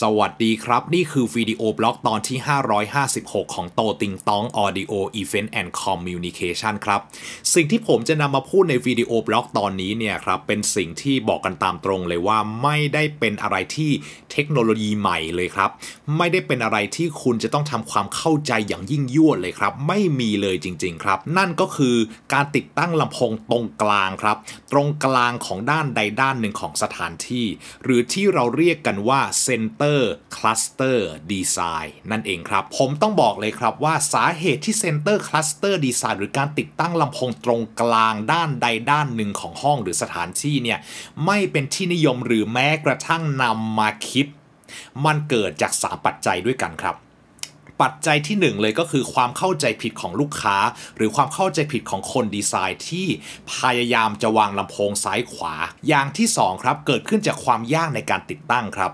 สวัสดีครับนี่คือวิดีโอบล็อกตอนที่ 556 ของโตติงตอง Audio Event and Communication ครับ สิ่งที่ผมจะนำมาพูดในวิดีโอบล็อก ตอนนี้เนี่ยครับ เป็นสิ่งที่บอกกันตามตรงเลยว่าไม่ได้เป็นอะไรที่เทคโนโลยีใหม่เลยครับ ไม่ได้เป็นอะไรที่คุณจะต้องทำความเข้าใจอย่างยิ่งยวดเลยครับ ไม่มีเลยจริงๆ ครับ นั่นก็คือการติดตั้งลำโพงตรงกลางครับ ตรงกลางของด้านใดด้านหนึ่งของสถานที่ หรือที่เราเรียกกันว่าเซนเตอร์ Center Cluster Design นั่นเองครับผมต้องบอกเลยครับว่าสาเหตุที่ Center Cluster Design หรือการติดตั้งลำโพงตรงกลางด้านใดด้านหนึ่งของห้องหรือสถานที่เนี่ยไม่เป็นที่นิยมหรือแม้กระทั่งนำมาคิดมันเกิดจาก3ปัจจัยด้วยกันครับปัจจัยที่ 1 เลยก็คือความเข้าใจผิดของลูกค้า หรือความเข้าใจผิดของคนดีไซน์ที่ พยายามจะวางลำโพงซ้ายขวา อย่างที่2ครับเกิดขึ้นจากความยากในการติดตั้งครับ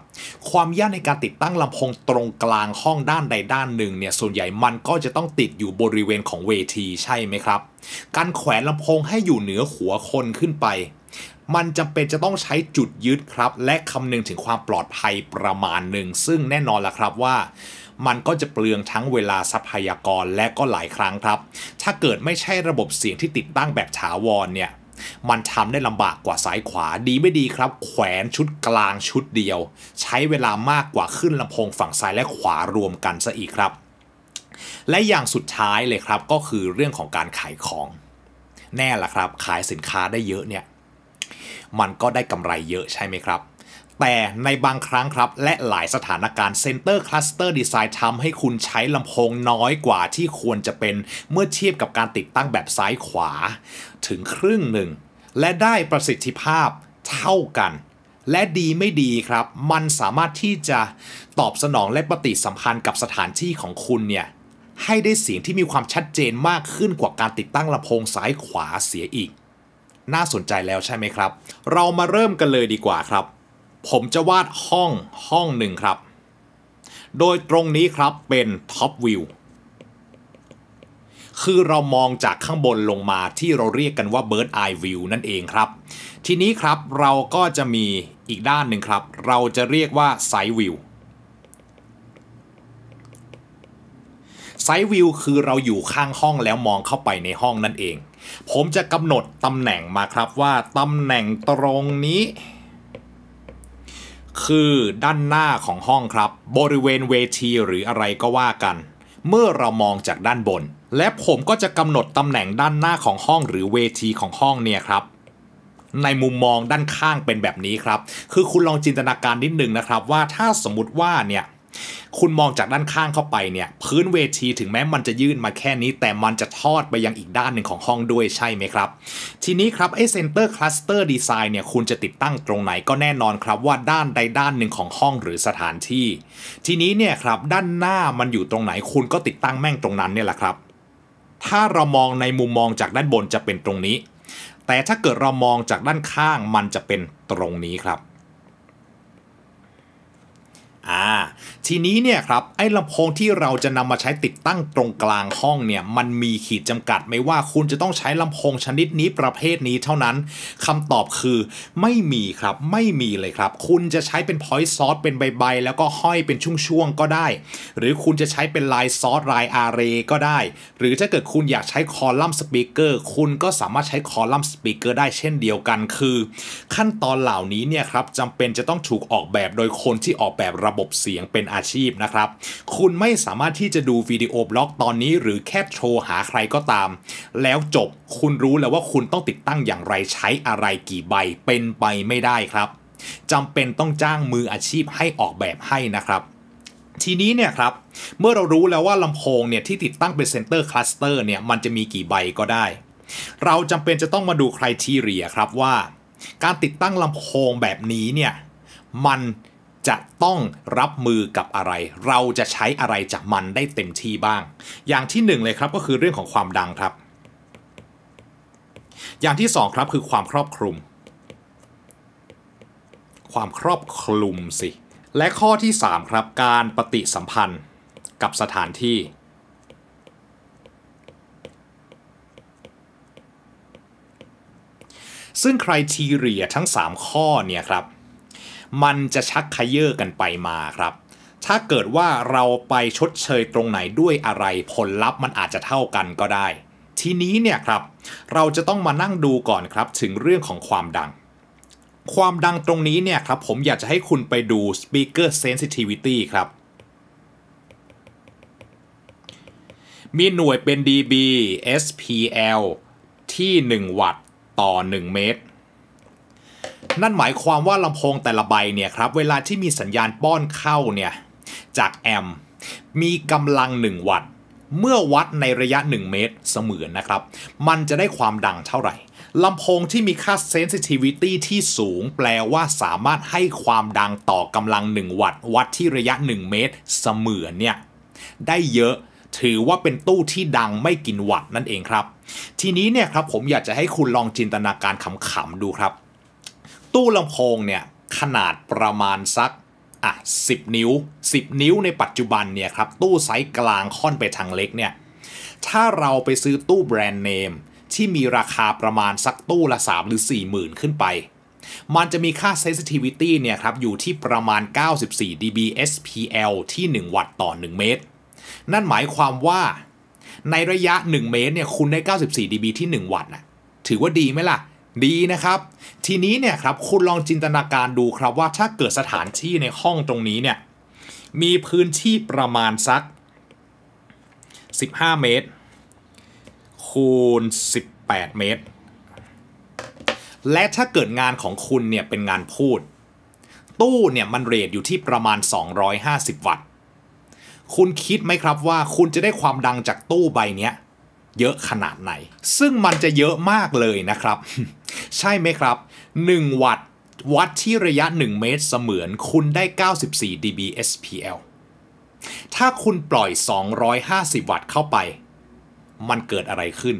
ความยากในการติดตั้งลำโพงตรงกลางห้องด้านใดด้านหนึ่งเนี่ยส่วนใหญ่มันก็จะต้องติดอยู่บริเวณของเวทีใช่ไหมครับ การแขวนลำโพงให้อยู่เหนือหัวคนขึ้นไป มันจำเป็นจะต้องใช้จุดยึดครับ และคำนึงถึงความปลอดภัยประมาณหนึ่งซึ่งแน่นอนละครับว่ามันก็จะเปลืองทั้งเวลา ทรัพยากรและก็หลายครั้งครับ ถ้าเกิดไม่ใช่ระบบเสียงที่ติดตั้งแบบถาวรเนี่ย มันทำได้ลำบากกว่าซ้ายขวาดีไม่ดีครับ แขวนชุดกลางชุดเดียว ใช้เวลามากกว่าขึ้นลำโพงฝั่งซ้ายและขวารวมกันซะอีกครับ และอย่างสุดท้ายเลยครับก็คือเรื่องของการขายของ แน่ละครับขายสินค้าได้เยอะเนี่ย มันก็ได้กำไรเยอะใช่ไหมครับแต่ในบางครั้งครับ และหลายสถานการณ์เเซนตอร์คลัสเตอร์ดีไซน์ทำให้คุณใช้ลำโพงน้อยกว่าที่ควรจะเป็นเมื่อเทียบกับการติดตั้งแบบซ้ายขวา ถึงครึ่งหนึ่ง และได้ประสิทธิภาพเท่ากัน และดีไม่ดีครับ มันสามารถที่จะตอบสนองและปฏิสัมพันธ์กับสถานที่ของคุณเนี่ยให้ได้เสียงที่มีความชัดเจนมากขึ้นกว่าการติดตั้งลำโพงซ้ายขวาเสียอีก น่าสนใจแล้วใช่ไหมครับ เรามาเริ่มกันเลยดีกว่าครับผมจะวาดห้องห้องหนึ่งครับ โดยตรงนี้ครับเป็นท็อปวิว คือเรามองจากข้างบนลงมาที่เราเรียกกันว่าเบิร์ดไอวิวนั่นเองครับ ทีนี้ครับเราก็จะมีอีกด้านหนึ่งครับ เราจะเรียกว่าไซวิว ไซด์วิวคือเราอยู่ข้างห้องแล้วมองเข้าไปในห้องนั่นเอง ผมจะกำหนดตำแหน่งมาครับว่าตำแหน่งตรงนี้คือด้านหน้าของห้องครับ บริเวณเวทีหรืออะไรก็ว่ากัน เมื่อเรามองจากด้านบน และผมก็จะกำหนดตำแหน่งด้านหน้าของห้องหรือเวทีของห้องเนี่ยครับ ในมุมมองด้านข้างเป็นแบบนี้ครับ คือคุณลองจินตนาการนิดนึงนะครับว่าถ้าสมมติว่าเนี่ยคุณมองจากด้านข้างเข้าไปเนี่ยพื้นเวทีถึงแม้มันจะยื่นมาแค่นี้แต่มันจะทอดไปยังอีกด้านหนึ่งของห้องด้วยใช่ไหมครับ ทีนี้ครับไอเซนเตอร์คลัสเตอร์ดีไซน์เนี่ยคุณจะติดตั้งตรงไหนก็แน่นอนครับว่าด้านใดด้านหนึ่งของห้องหรือสถานที่ ทีนี้เนี่ยครับด้านหน้ามันอยู่ตรงไหนคุณก็ติดตั้งแม่งตรงนั้นเนี่ยแหละครับ ถ้าเรามองในมุมมองจากด้านบนจะเป็นตรงนี้ แต่ถ้าเกิดเรามองจากด้านข้างมันจะเป็นตรงนี้ครับอ่าทีนี้เนี่ยครับ ไอ้ลำโพงที่เราจะนำมาใช้ติดตั้งตรงกลางห้องเนี่ย มันมีขีดจำกัดไหมว่าคุณจะต้องใช้ลำโพงชนิดนี้ประเภทนี้เท่านั้นคำตอบคือไม่มีครับไม่มีเลยครับคุณจะใช้เป็นพอยต์ซอสเป็นใบๆ แล้วก็ห้อยเป็นช่วงๆก็ได้ หรือคุณจะใช้เป็นลายซอสลายอาร์เรก็ได้ หรือถ้าเกิดคุณอยากใช้คอลัมน์สปีกเกอร์คุณก็สามารถใช้คอลัมน์สปีกเกอร์ได้เช่นเดียวกันคือ ขั้นตอนเหล่านี้เนี่ยครับจำเป็นจะต้องถูกออกแบบโดยคนที่ออกแบบระบบเสียงเป็นอาชีพนะครับ คุณไม่สามารถที่จะดูวิดีโอบล็อกตอนนี้ หรือแค่โชว์หาใครก็ตาม แล้วจบ คุณรู้แล้วว่าคุณต้องติดตั้งอย่างไรใช้อะไรกี่ใบเป็น ไปไม่ได้ครับ จำเป็นต้องจ้างมืออาชีพให้ออกแบบให้นะครับ ทีนี้เนี่ยครับ เมื่อเรารู้แล้วว่าลำโพงเนี่ย ที่ติดตั้งเป็นเซนเตอร์คลัสเตอร์เนี่ยมันจะมีกี่ใบก็ได้ เราจำเป็นจะต้องมาดูใครทีเรียครับว่า การติดตั้งลำโพงแบบนี้เนี่ยมันจะต้องรับมือกับอะไร เราจะใช้อะไรจากมันได้เต็มที่บ้าง อย่างที่หนึ่งเลยครับก็คือเรื่องของความดังครับ อย่างที่สองครับคือความครอบคลุม ความครอบคลุมสิ และข้อที่สามครับการปฏิสัมพันธ์กับสถานที่ ซึ่งครทีเรียทั้ง 3 ข้อเนี่ยครับมันจะชักขยเยอกันไปมาครับ ถ้าเกิดว่าเราไปชดเชยตรงไหนด้วยอะไรผลลัพธ์มันอาจจะเท่ากันก็ได้ ทีนี้เนี่ยครับ เราจะต้องมานั่งดูก่อนครับถึงเรื่องของความดัง ความดังตรงนี้เนี่ยครับผมอยากจะให้คุณไปดู speaker sensitivity ครับ มีหน่วยเป็น dB SPL ที่ 1 วัตต์ต่อ1เมตรนั่นหมายความว่าลำโพงแต่ละใบเนี่ยครับเวลาที่มีสัญญาณป้อนเข้าเนี่ยจากแอมมีกำลัง 1 วัตต์เมื่อวัดในระยะ 1 เมตรเสมือนนะครับ มันจะได้ความดังเท่าไหร่ลำโพงที่มีค่าเซนซิทิวิตี้ที่สูงแปลว่าสามารถให้ความดังต่อกำลัง 1 วัตต์วัดที่ระยะ 1 เมตรเสมือนเนี่ยได้เยอะถือว่าเป็นตู้ที่ดังไม่กินวัตต์นั่นเองครับ ทีนี้เนี่ยครับผมอยากจะให้คุณลองจินตนาการขำๆดูครับตู้ลำโพงเนี่ย ขนาดประมาณสัก อ่ะ 10 นิ้ว 10 นิ้วในปัจจุบันเนี่ยครับ ตู้ไซส์กลางค่อนไปทางเล็กเนี่ย ถ้าเราไปซื้อตู้แบรนด์เนม ที่มีราคาประมาณสักตู้ละ 3 หรือ4มื่นขึ้นไป มันจะมีค่า sensitivity เนี่ยครับ อยู่ที่ประมาณ94 dB SPL ที่ 1 วัตต์ต่อ 1 เมตร นั่นหมายความว่าในระยะ 1 เมตรเนี่ย คุณได้ 94 dB ที่ 1 วัตต์นะถือว่าดีไหมล่ะดีนะครับ ทีนี้เนี่ยครับคุณลองจินตนาการดูครับว่าถ้าเกิดสถานที่ในห้องตรงนี้เนี่ยมีพื้นที่ประมาณสัก 15 เมตร คูณ 18 เมตร และถ้าเกิดงานของคุณเนี่ยเป็นงานพูด ตู้เนี่ยมันเรทอยู่ที่ประมาณ 250 วัตต์คุณคิดไหมครับว่าคุณจะได้ความดังจากตู้ใบเนี้ยเยอะขนาดไหน ซึ่งมันจะเยอะมากเลยนะครับ ใช่ไหมครับ 1 วัตต์วัดที่ระยะ 1 เมตรเสมือนคุณได้ 94 dB SPL ถ้าคุณปล่อย 250 วัตต์เข้าไป มันเกิดอะไรขึ้น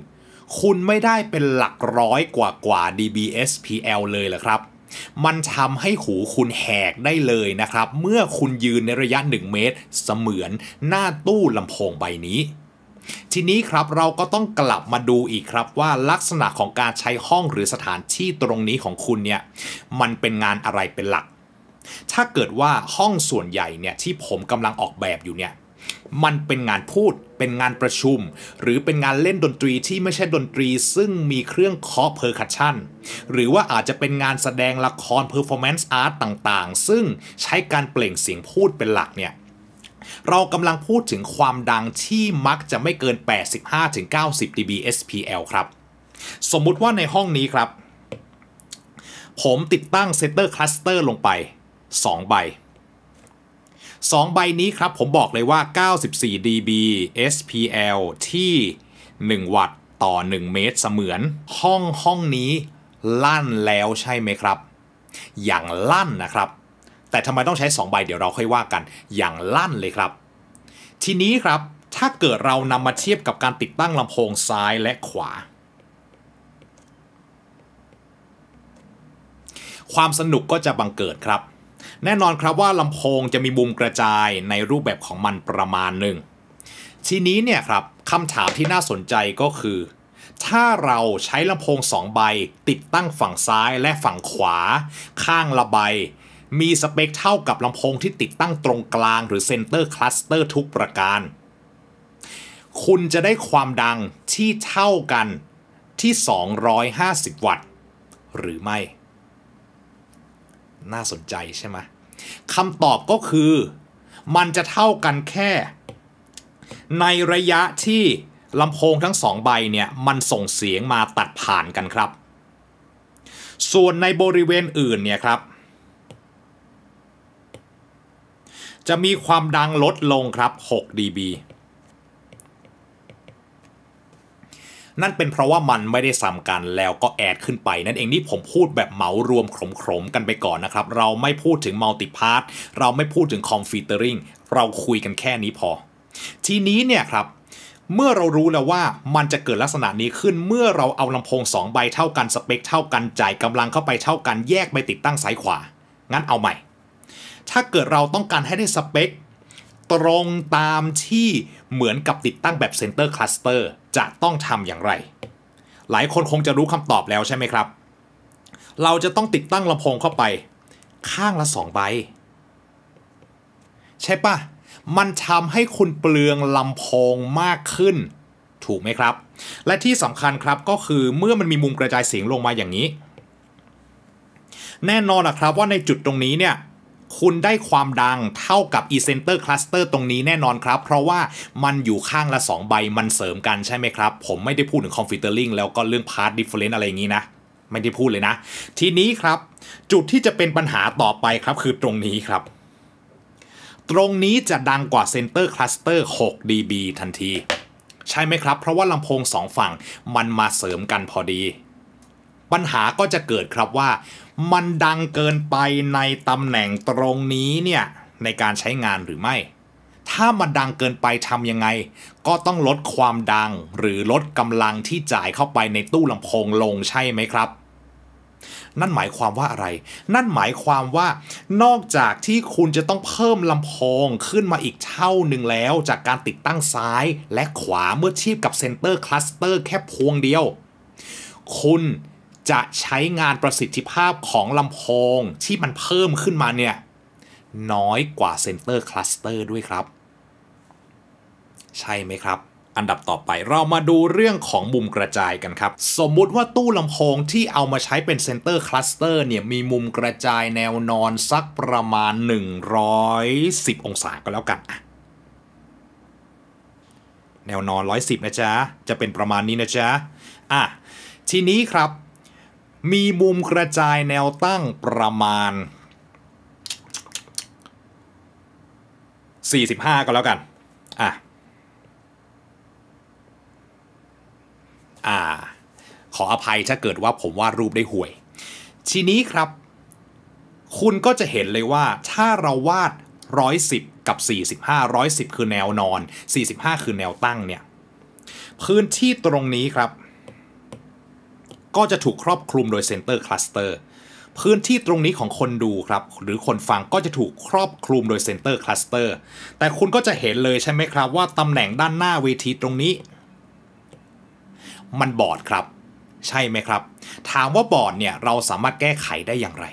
คุณไม่ได้เป็นหลักร้อยกว่ากว่า dB SPL เลยเหรอครับ มันทำให้หูคุณแหกได้เลยนะครับ เมื่อคุณยืนในระยะ 1 เมตรเสมือนหน้าตู้ลำโพงใบนี้ทีนี้ครับเราก็ต้องกลับมาดูอีกครับว่าลักษณะของการใช้ห้องหรือสถานที่ตรงนี้ของคุณเนี่ยมันเป็นงานอะไรเป็นหลัก ถ้าเกิดว่าห้องส่วนใหญ่เนี่ยที่ผมกำลังออกแบบอยู่เนี่ยมันเป็นงานพูด เป็นงานประชุม หรือเป็นงานเล่นดนตรีที่ไม่ใช่ดนตรี ซึ่งมีเครื่องเคาะเพอร์คัชชันหรือว่าอาจจะเป็นงานแสดงละครเพอร์ฟอร์แมนซ์อาร์ตต่างๆ ซึ่งใช้การเปล่งเสียงพูดเป็นหลักเนี่ยเรากำลังพูดถึงความดังที่มักจะไม่เกิน 85-90 dB SPL ครับ สมมุติว่าในห้องนี้ครับ ผมติดตั้งเซตเตอร์คลัสเตอร์ลงไป 2 ใบ 2 ใบนี้ครับผมบอกเลยว่า 94 dB SPL ที่ 1 วัตต์ต่อ 1 เมตรเสมือน ห้องห้องนี้ลั่นแล้วใช่ไหมครับ อย่างลั่นนะครับแต่ทำไมต้องใช้2ใบเดี๋ยวเราค่อยว่ากัน อย่างลั่นเลยครับ ทีนี้ครับถ้าเกิดเรานำมาเทียบกับการติดตั้งลำโพงซ้ายและขวา ความสนุกก็จะบังเกิดครับ แน่นอนครับว่าลำโพงจะมีมุมกระจายในรูปแบบของมันประมาณหนึ่งทีนี้เนี่ยครับคำถามที่น่าสนใจก็คือ ถ้าเราใช้ลำโพงสองใบ ติดตั้งฝั่งซ้ายและฝั่งขวา ข้างละใบมีสเปคเท่ากับลำโพงที่ติดตั้งตรงกลางหรือเซนเตอร์คลัสเตอร์ทุกประการ คุณจะได้ความดังที่เท่ากันที่ 250 วัตต์ หรือไม่ น่าสนใจใช่ไหม คำตอบก็คือ มันจะเท่ากันแค่ ในระยะที่ลำโพงทั้งสองใบเนี่ย มันส่งเสียงมาตัดผ่านกันครับ ส่วนในบริเวณอื่นเนี่ยครับจะมีความดังลดลงครับ 6 dB นั่นเป็นเพราะว่ามันไม่ได้ซ้ำกันแล้วก็แอดขึ้นไป นั่นเองนี่ผมพูดแบบเหมารวมขมๆกันไปก่อนนะครับ เราไม่พูดถึงมัลติพาร์ทเราไม่พูดถึงคอมฟิเตอริงเราคุยกันแค่นี้พอ ทีนี้เนี่ยครับ เมื่อเรารู้แล้วว่ามันจะเกิดลักษณะนี้ขึ้นเมื่อเราเอาลำโพง 2 ใบเท่ากันสเปคเท่ากันจ่ายกำลังเข้าไปเท่ากันแยกไปติดตั้งสายขวางั้นเอาใหม่ถ้าเกิดเราต้องการให้ได้สเปค ตรงตามที่เหมือนกับติดตั้งแบบเซนเตอร์คลัสเตอร์จะต้องทำอย่างไร หลายคนคงจะรู้คำตอบแล้วใช่ไหมครับ เราจะต้องติดตั้งลำโพงเข้าไป ข้างละ2ใบใช่ปะมันทำให้คุณเปลืองลำโพงมากขึ้น ถูกไหมครับ และที่สำคัญครับก็คือเมื่อมันมีมุมกระจายเสียงลงมาอย่างนี้ แน่นอนนะครับว่าในจุดตรงนี้เนี่ยคุณได้ความดังเท่ากับ e-center cluster ตรงนี้แน่นอนครับ เพราะว่ามันอยู่ข้างละ 2 ใบมันเสริมกันใช่ไหมครับ ผมไม่ได้พูดถึง configuring แล้วก็เรื่อง p a ตด difference อะไรอย่างนี้นะ ไม่ได้พูดเลยนะ ทีนี้ครับ จุดที่จะเป็นปัญหาต่อไปครับคือตรงนี้ครับ ตรงนี้จะดังกว่า center cluster 6 dB ทันที ใช่ไหมครับ เพราะว่าลำโพง 2 ฝั่งมันมาเสริมกันพอดีปัญหาก็จะเกิดครับว่ามันดังเกินไปในตำแหน่งตรงนี้เนี่ยในการใช้งานหรือไม่ ถ้ามันดังเกินไปทำยังไง ก็ต้องลดความดัง หรือลดกำลังที่จ่ายเข้าไปในตู้ลำโพงลงใช่ไหมครับ นั่นหมายความว่าอะไร นั่นหมายความว่า นอกจากที่คุณจะต้องเพิ่มลำโพง ขึ้นมาอีกเท่าหนึ่งแล้ว จากการติดตั้งซ้าย และขวาเมื่อเทียบกับเซนเตอร์คลัสเตอร์แค่พวงเดียว คุณจะใช้งานประสิทธิภาพของลำโพงที่มันเพิ่มขึ้นมาเนี่ยน้อยกว่าเซนเตอร์คลัสเตอร์ด้วยครับ ใช่ไหมครับ อันดับต่อไปเรามาดูเรื่องของมุมกระจายกันครับ สมมุติว่าตู้ลำโพงที่เอามาใช้เป็นเซนเตอร์คลัสเตอร์เนี่ยมีมุมกระจายแนวนอนสักประมาณ 110 องศาก็แล้วกันแนวนอน110 นะจ๊ะจะเป็นประมาณนี้นะจ๊ะอ่ะทีนี้ครับมีมุมกระจายแนวตั้งประมาณ 45 ก็แล้วกัน อ่ะ อ่า ขออภัยถ้าเกิดว่าผมวาดรูปได้ห่วย ทีนี้ครับ คุณก็จะเห็นเลยว่าถ้าเราวาด 110 กับ 45 110 คือแนวนอน 45 คือแนวตั้งเนี่ย พื้นที่ตรงนี้ครับก็จะถูกครอบคลุมโดยเซ็นเตอร์คลัสเตอร์ พื้นที่ตรงนี้ของคนดูครับ หรือคนฟังก็จะถูกครอบคลุมโดยเซ็นเตอร์คลัสเตอร์แต่คุณก็จะเห็นเลยใช่ไหมครับว่าตำแหน่งด้านหน้าเวทีตรงนี้ มันบอดครับ ใช่ไหมครับ ถามว่าบอดเนี่ยเราสามารถแก้ไขได้อย่างไร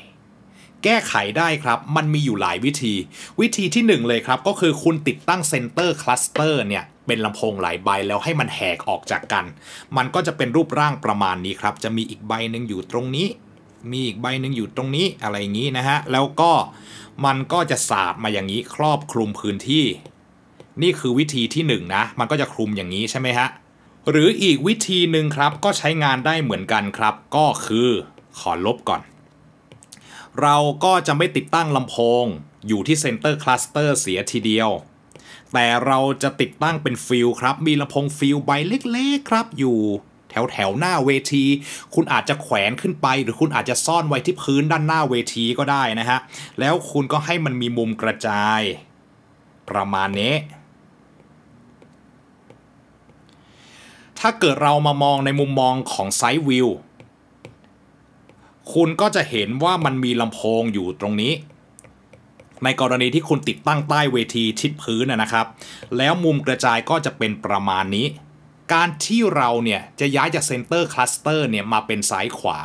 แก้ไขได้ครับ มันมีอยู่หลายวิธี วิธีที่ 1 เลยครับก็คือคุณติดตั้งเซ็นเตอร์คลัสเตอร์เนี่ยเป็นลำโพง หลาย ใบ แล้วให้มันแหกออกจากกัน มันก็จะเป็นรูปร่างประมาณนี้ครับ จะมีอีกใบหนึ่งอยู่ตรงนี้ มีอีกใบหนึ่งอยู่ตรงนี้อะไรอย่างนี้ นะฮะ แล้วก็มันก็จะ สาดมาอย่างนี้ครอบคลุมพื้นที่ นี่คือวิธีที่ 1นนะมันก็จะคลุมอย่างนี้ใช่ไหมฮะ หรืออีกวิธีหนึ่งครับก็ใช้งานได้เหมือนกันครับ ก็คือขอลบก่อน เราก็จะไม่ติดตั้งลำโพงอยู่ที่เซนเตอร์คลัสเตอร์เสียทีเดียวแต่เราจะติดตั้งเป็นฟิลครับ มีลำโพงฟิลใบเล็ก ๆครับ อยู่แถวแถวหน้าเวที คุณอาจจะแขวนขึ้นไป หรือคุณอาจจะซ่อนไว้ที่พื้นด้านหน้าเวทีก็ได้นะฮะ แล้วคุณก็ให้มันมีมุมกระจาย ประมาณนี้ ถ้าเกิดเรามามองในมุมมองของไซด์วิว คุณก็จะเห็นว่ามันมีลำโพงอยู่ตรงนี้ในกรณีที่คุณติดตั้งใต้เวทีชิดพื้นนะครับ แล้วมุมกระจายก็จะเป็นประมาณนี้ การที่เราเนี่ยจะย้ายจากเซนเตอร์คลัสเตอร์เนี่ยมาเป็นซ้ายขวา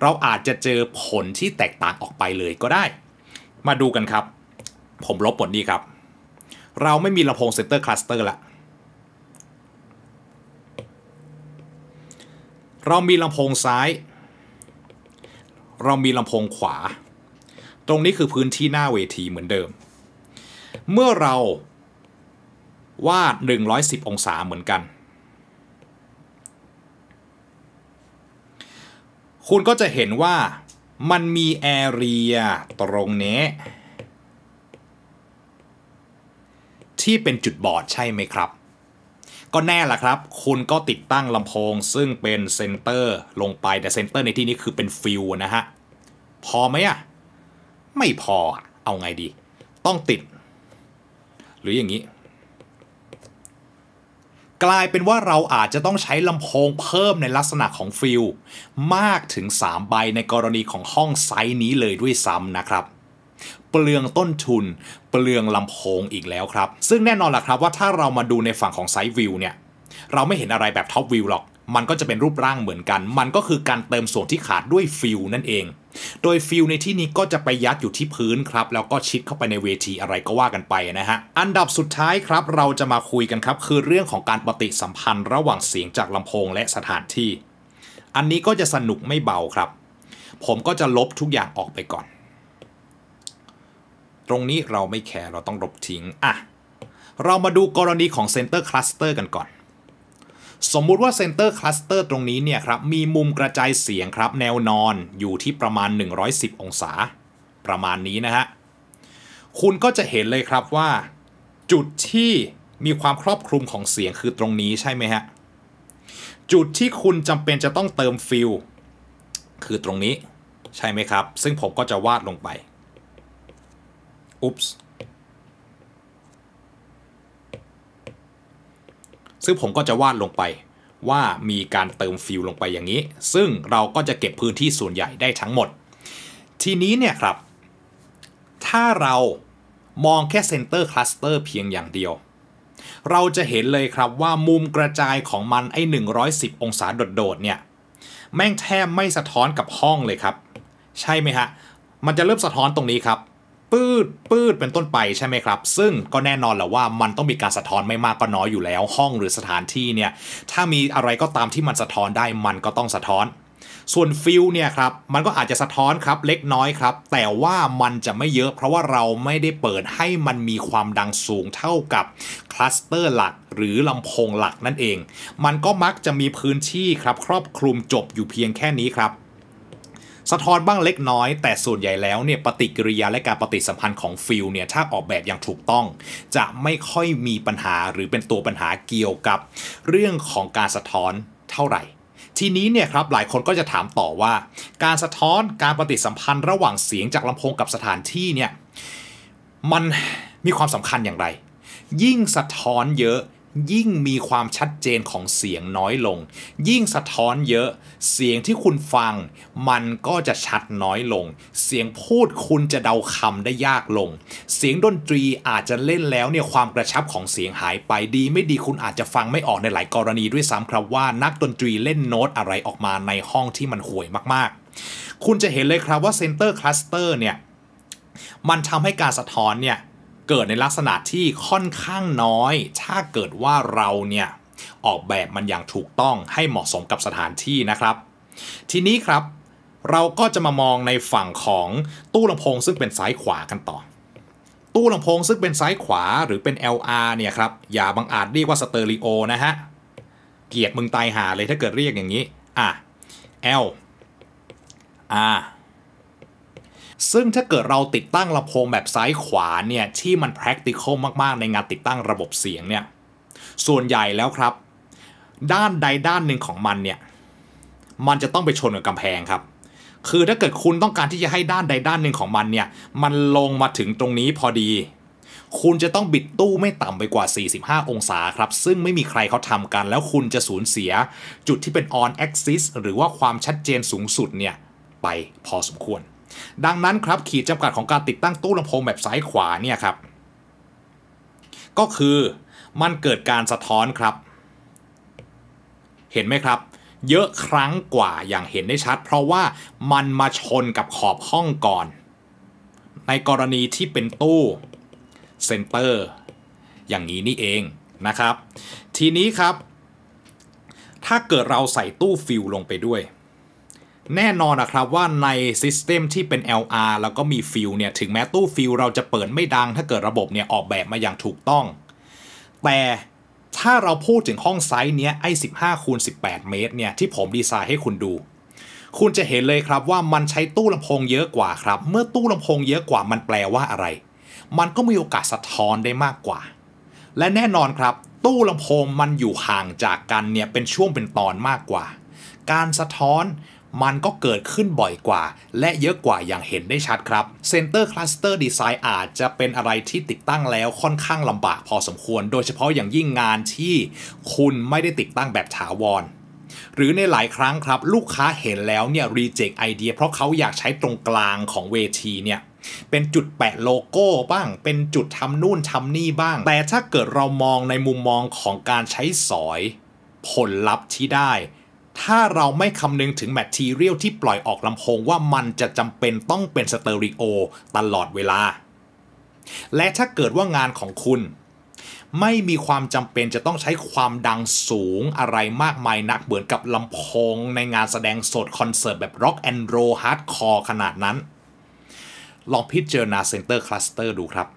เราอาจจะเจอผลที่แตกต่างออกไปเลยก็ได้ มาดูกันครับ ผมลบผลนี้ครับ เราไม่มีลำโพงเซนเตอร์คลัสเตอร์ละ เรามีลำโพงซ้าย เรามีลำโพงขวาตรงนี้คือพื้นที่หน้าเวทีเหมือนเดิม เมื่อเราวาด 110 องศาเหมือนกัน คุณก็จะเห็นว่ามันมีแอเรียตรงนี้ที่เป็นจุดบอดใช่ไหมครับ ก็แน่ละครับ คุณก็ติดตั้งลำโพงซึ่งเป็นเซนเตอร์ลงไปแต่เซนเตอร์ในที่นี้คือเป็นฟิวนะฮะ พอไหมอะไม่พอเอาไงดี ต้องติด หรืออย่างนี้ กลายเป็นว่าเราอาจจะต้องใช้ลำโพงเพิ่มในลักษณะของฟิลมากถึง 3 ใบในกรณีของห้องไซส์นี้เลยด้วยซ้ำนะครับ เปลืองต้นทุน เปลืองลำโพงอีกแล้วครับ ซึ่งแน่นอนล่ะครับว่าถ้าเรามาดูในฝั่งของไซส์วิวเนี่ย เราไม่เห็นอะไรแบบท็อปวิวหรอก มันก็จะเป็นรูปร่างเหมือนกัน มันก็คือการเติมส่วนที่ขาดด้วยฟิวนั่นเองโดยฟิลในที่นี้ก็จะไปยัดอยู่ที่พื้นครับ แล้วก็ชิดเข้าไปในเวทีอะไรก็ว่ากันไปนะฮะ อันดับสุดท้ายครับเราจะมาคุยกันครับ คือเรื่องของการปฏิสัมพันธ์ระหว่างเสียงจากลำโพงและสถานที่ อันนี้ก็จะสนุกไม่เบาครับ ผมก็จะลบทุกอย่างออกไปก่อน ตรงนี้เราไม่แคร์เราต้องลบทิ้งอ่ะ เรามาดูกรณีของเซนเตอร์คลัสเตอร์กันก่อนสมมุติว่าเซนเตอร์คลัสเตอร์ตรงนี้เนี่ยครับ มีมุมกระจายเสียงครับแนวนอนอยู่ที่ประมาณ 110 องศาประมาณนี้นะฮะ คุณก็จะเห็นเลยครับว่า จุดที่มีความครอบคลุมของเสียงคือตรงนี้ใช่ไหมฮะ จุดที่คุณจำเป็นจะต้องเติมฟิลคือตรงนี้ใช่ไหมครับ ซึ่งผมก็จะวาดลงไปอุ๊ปสซึ่งผมก็จะวาดลงไปว่ามีการเติมฟิลลงไปอย่างนี้ ซึ่งเราก็จะเก็บพื้นที่ส่วนใหญ่ได้ทั้งหมด ทีนี้เนี่ยครับ ถ้าเรามองแค่เซนเตอร์คลัสเตอร์เพียงอย่างเดียวเราจะเห็นเลยครับว่ามุมกระจายของมันไอ้110องศาโดดๆเนี่ยแม่งแทบไม่สะท้อนกับห้องเลยครับ ใช่ไหมฮะมันจะเริ่มสะท้อนตรงนี้ครับปืดปืดเป็นต้นไปใช่ไหมครับซึ่งก็แน่นอนแหละว่ามันต้องมีการสะท้อนไม่มากก็น้อยอยู่แล้วห้องหรือสถานที่เนี่ย ถ้ามีอะไรก็ตามที่มันสะท้อนได้มันก็ต้องสะท้อน ส่วนฟิลเนี่ยครับมันก็อาจจะสะท้อนครับเล็กน้อยครับแต่ว่ามันจะไม่เยอะ เพราะว่าเราไม่ได้เปิดให้มันมีความดังสูงเท่ากับคลัสเตอร์หลักหรือลำโพงหลักนั่นเองมันก็มักจะมีพื้นที่ครับ ครอบคลุมจบอยู่เพียงแค่นี้ครับสะท้อนบ้างเล็กน้อยแต่ส่วนใหญ่แล้วเนี่ยปฏิกิริยาและการปฏิสัมพันธ์ของฟิลเนี่ยถ้าออกแบบอย่างถูกต้องจะไม่ค่อยมีปัญหาหรือเป็นตัวปัญหาเกี่ยวกับเรื่องของการสะท้อนเท่าไหร่ ทีนี้เนี่ยครับหลายคนก็จะถามต่อว่า การสะท้อนการปฏิสัมพันธ์ระหว่างเสียงจากลำโพงกับสถานที่เนี่ยมันมีความสำคัญอย่างไร ยิ่งสะท้อนเยอะยิ่งมีความชัดเจนของเสียงน้อยลง ยิ่งสะท้อนเยอะ เสียงที่คุณฟัง มันก็จะชัดน้อยลง เสียงพูดคุณจะเดาคำได้ยากลง เสียงดนตรีอาจจะเล่นแล้วเนี่ยความกระชับของเสียงหายไปดีไม่ดีคุณอาจจะฟังไม่ออกในหลายกรณีด้วยซ้ำครับว่า นักดนตรีเล่นโน้ตอะไรออกมาในห้องที่มันห่วยมากๆ คุณจะเห็นเลยครับว่าเซนเตอร์คลัสเตอร์เนี่ยมันทำให้การสะท้อนเนี่ยเกิดในลักษณะที่ค่อนข้างน้อย ถ้าเกิดว่าเราเนี่ยออกแบบมันอย่างถูกต้องให้เหมาะสมกับสถานที่นะครับ ทีนี้ครับเราก็จะมามองในฝั่งของตู้ลำโพงซึ่งเป็นซ้ายขวากันต่อ ตู้ลำโพงซึ่งเป็นซ้ายขวาหรือเป็น LR เนี่ยครับอย่าบังอาจเรียกว่าสเตอริโอนะฮะเกียรติมึงตายหาเลยถ้าเกิดเรียกอย่างนี้ อ่ะ L R ซึ่งถ้าเกิดเราติดตั้งลำโพงแบบซ้ายขวาเนี่ยที่มัน practical มากๆในงานติดตั้งระบบเสียงเนี่ยส่วนใหญ่แล้วครับ ด้านใดด้านหนึ่งของมันเนี่ยมันจะต้องไปชนกับกำแพงครับ คือถ้าเกิดคุณต้องการที่จะให้ด้านใดด้านหนึ่งของมันเนี่ยมันลงมาถึงตรงนี้พอดี คุณจะต้องบิดตู้ไม่ต่ำไปกว่า 45 องศาครับซึ่งไม่มีใครเขาทำกัน แล้วคุณจะสูญเสียจุดที่เป็น on axis หรือว่าความชัดเจนสูงสุดเนี่ยไปพอสมควรดังนั้นครับ ขีดจำกัดของการติดตั้งตู้ลำโพงแบบซ้ายขวาเนี่ยครับ ก็คือมันเกิดการสะท้อนครับ เห็นไหมครับ เยอะครั้งกว่าอย่างเห็นได้ชัดเพราะว่ามันมาชนกับขอบห้องก่อน ในกรณีที่เป็นตู้เซนเตอร์อย่างนี้นี่เองนะครับ ทีนี้ครับ ถ้าเกิดเราใส่ตู้ฟิลลงไปด้วยแน่นอนนะครับว่าในซิสเต็มที่เป็น LR แล้วก็มีฟิลเนี่ยถึงแม้ตู้ฟิลเราจะเปิดไม่ดัง ถ้าเกิดระบบเนี่ยออกแบบมาอย่างถูกต้อง แต่ถ้าเราพูดถึงห้องไซส์เนี้ยไอ้15คูณ18 เมตรเนี่ยที่ผมดีไซน์ให้คุณดู คุณจะเห็นเลยครับว่ามันใช้ตู้ลำโพงเยอะกว่าครับเมื่อตู้ลำโพงเยอะกว่ามันแปลว่าอะไร มันก็มีโอกาสสะท้อนได้มากกว่า และแน่นอนครับ ตู้ลำโพงมันอยู่ห่างจากกันเนี่ยเป็นช่วงเป็นตอนมากกว่า การสะท้อนมันก็เกิดขึ้นบ่อยกว่า และเยอะกว่าอย่างเห็นได้ชัดครับเเซนตอร์คลัสเตอร์ดีไซน์อาจจะเป็นอะไรที่ติดตั้งแล้วค่อนข้างลำบากพอสมควร โดยเฉพาะอย่างยิ่งงานที่คุณไม่ได้ติดตั้งแบบถาวร หรือในหลายครั้งครับลูกค้าเห็นแล้วเนี่ยรีเจคไอเดียเพราะเขาอยากใช้ตรงกลางของเวทีเนี่ยเป็นจุดแปะโลโก้บ้าง เป็นจุดทำนู่นทำนี่บ้าง แต่ถ้าเกิดเรามองในมุมมองของการใช้สอยผลลัพธ์ที่ได้ถ้าเราไม่คำนึงถึงแมททีเรียลที่ปล่อยออกลำโพงว่ามันจะจำเป็นต้องเป็นสเตอริโอตลอดเวลา และถ้าเกิดว่างานของคุณ ไม่มีความจำเป็นจะต้องใช้ความดังสูงอะไรมากมายนักเหมือนกับลำโพงในงานแสดงสดคอนเสิร์ตแบบร็อกแอนด์โรฮาร์ดคอร์ขนาดนั้น ลองพิจารณาเซ็นเตอร์คลัสเตอร์ดูครับ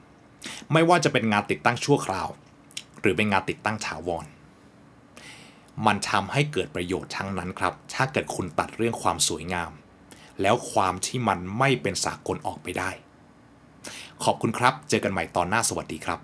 ไม่ว่าจะเป็นงานติดตั้งชั่วคราว หรือเป็นงานติดตั้งถาวรมันทำให้เกิดประโยชน์ทั้งนั้นครับ ถ้าเกิดคุณตัดเรื่องความสวยงาม แล้วความที่มันไม่เป็นสากลออกไปได้ ขอบคุณครับ เจอกันใหม่ตอนหน้าสวัสดีครับ